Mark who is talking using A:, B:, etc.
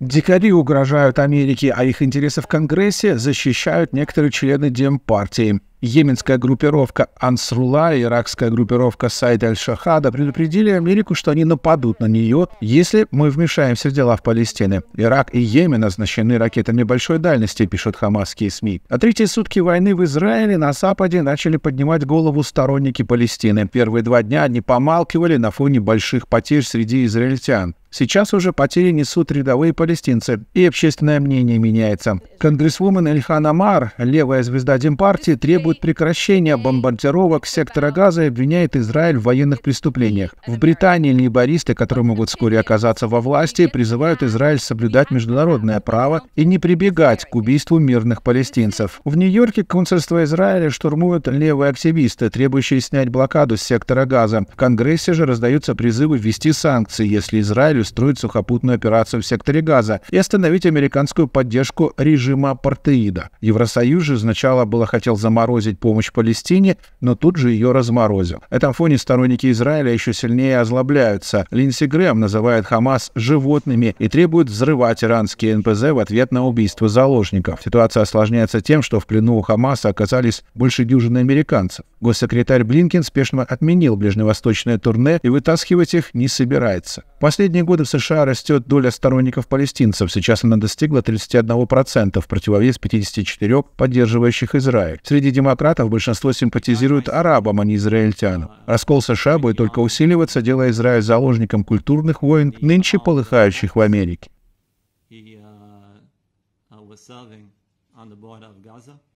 A: Дикари угрожают Америке, а их интересы в Конгрессе защищают некоторые члены Демпартии. Йеменская группировка Ансрула и иракская группировка Сайд Аль-Шахада предупредили Америку, что они нападут на нее, если мы вмешаемся в дела в Палестине. Ирак и Йемен оснащены ракетами большой дальности, пишут хамасские СМИ. А третьи сутки войны в Израиле на Западе начали поднимать голову сторонники Палестины. Первые два дня они помалкивали на фоне больших потерь среди израильтян. Сейчас уже потери несут рядовые палестинцы, и общественное мнение меняется. Конгрессвумен Эльхан Амар, левая звезда Демпартии, требует прекращения бомбардировок сектора Газа и обвиняет Израиль в военных преступлениях. В Британии лейбористы, которые могут вскоре оказаться во власти, призывают Израиль соблюдать международное право и не прибегать к убийству мирных палестинцев. В Нью-Йорке консульство Израиля штурмуют левые активисты, требующие снять блокаду с сектора Газа. В Конгрессе же раздаются призывы ввести санкции, если Израиль иллюструет сухопутную операцию в секторе Газа и остановить американскую поддержку режима апартеида. Евросоюз же сначала было хотел заморозить помощь Палестине, но тут же ее разморозил. На этом фоне сторонники Израиля еще сильнее озлобляются. Линдси Грэм называет Хамас животными и требует взрывать иранские НПЗ в ответ на убийство заложников. Ситуация осложняется тем, что в плену у Хамаса оказались больше дюжины американцев. Госсекретарь Блинкин спешно отменил ближневосточное турне и вытаскивать их не собирается. Последний год года в США растет доля сторонников палестинцев. Сейчас она достигла 31% в противовес 54% поддерживающих Израиль. Среди демократов большинство симпатизирует арабам, а не израильтянам. Раскол США будет только усиливаться, делая Израиль заложником культурных войн, нынче полыхающих в Америке. Uh, uh,